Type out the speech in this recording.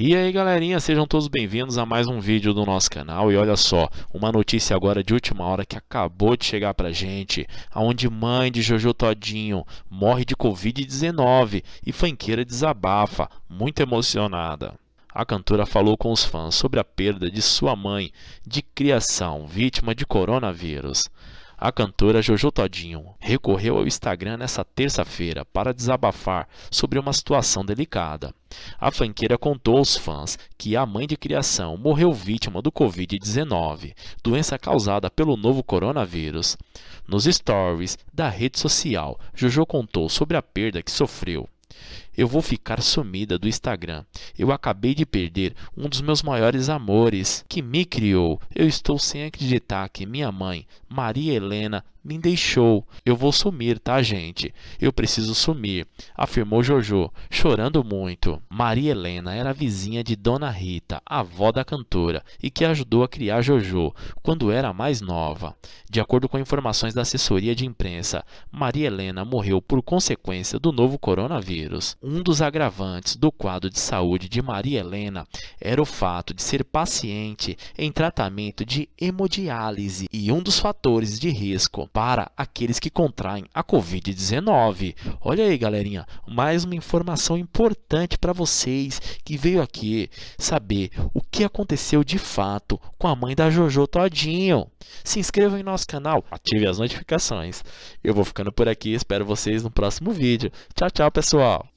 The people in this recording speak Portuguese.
E aí galerinha, sejam todos bem-vindos a mais um vídeo do nosso canal e olha só, uma notícia agora de última hora que acabou de chegar pra gente, aonde mãe de Jojo Todinho morre de Covid-19 e fanqueira desabafa, muito emocionada. A cantora falou com os fãs sobre a perda de sua mãe de criação, vítima de coronavírus. A cantora Jojo Todinho recorreu ao Instagram nesta terça-feira para desabafar sobre uma situação delicada. A fanqueira contou aos fãs que a mãe de criação morreu vítima do Covid-19, doença causada pelo novo coronavírus. Nos stories da rede social, Jojo contou sobre a perda que sofreu. Eu vou ficar sumida do Instagram. Eu acabei de perder um dos meus maiores amores, que me criou. Eu estou sem acreditar que minha mãe, Maria Helena, me deixou. Eu vou sumir, tá, gente? Eu preciso sumir, afirmou Jojo, chorando muito. Maria Helena era vizinha de Dona Rita, avó da cantora, e que ajudou a criar Jojo quando era mais nova. De acordo com informações da assessoria de imprensa, Maria Helena morreu por consequência do novo coronavírus. Um dos agravantes do quadro de saúde de Maria Helena era o fato de ser paciente em tratamento de hemodiálise e um dos fatores de risco para aqueles que contraem a Covid-19. Olha aí, galerinha, mais uma informação importante para vocês que veio aqui saber o que aconteceu de fato com a mãe da Jojo Todinho. Se inscreva em nosso canal, ative as notificações. Eu vou ficando por aqui, espero vocês no próximo vídeo. Tchau, tchau, pessoal!